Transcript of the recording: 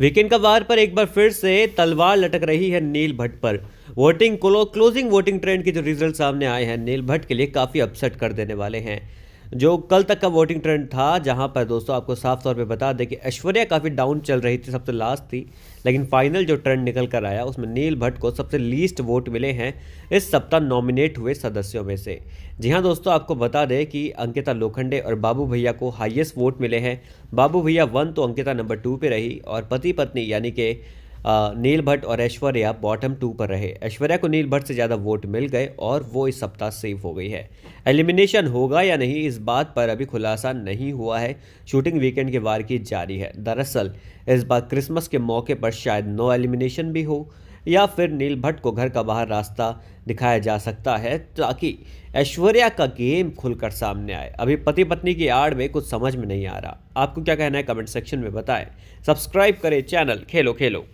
weekend का वार पर एक बार फिर से तलवार लटक रही है नील भट्ट पर वोटिंग क्लोजिंग वोटिंग ट्रेंड के जो रिजल्ट सामने आए हैं नील भट्ट के लिए काफ़ी अपसेट कर देने वाले हैं जो कल तक का वोटिंग ट्रेंड था जहां पर दोस्तों आपको साफ तौर पे बता दें कि ऐश्वर्या काफ़ी डाउन चल रही थी सबसे लास्ट थी लेकिन फाइनल जो ट्रेंड निकल कर आया उसमें नील भट्ट को सबसे लीस्ट वोट मिले हैं इस सप्ताह नॉमिनेट हुए सदस्यों में से जी हाँ दोस्तों आपको बता दें कि अंकिता लोखंडे और बाबू भैया को हाइएस्ट वोट मिले हैं बाबू भैया वन तो अंकिता नंबर टू पर रही और पति पत्नी यानी कि नील भट्ट और ऐश्वर्या बॉटम टू पर रहे ऐश्वर्या को नील भट्ट से ज़्यादा वोट मिल गए और वो इस सप्ताह सेफ हो गई है एलिमिनेशन होगा या नहीं इस बात पर अभी खुलासा नहीं हुआ है शूटिंग वीकेंड के वार की जारी है दरअसल इस बार क्रिसमस के मौके पर शायद नो एलिमिनेशन भी हो या फिर नील भट्ट को घर का बाहर रास्ता दिखाया जा सकता है ताकि ऐश्वर्या का गेम खुलकर सामने आए अभी पति पत्नी की आड़ में कुछ समझ में नहीं आ रहा आपको क्या कहना है कमेंट सेक्शन में बताएं सब्सक्राइब करें चैनल खेलो खेलो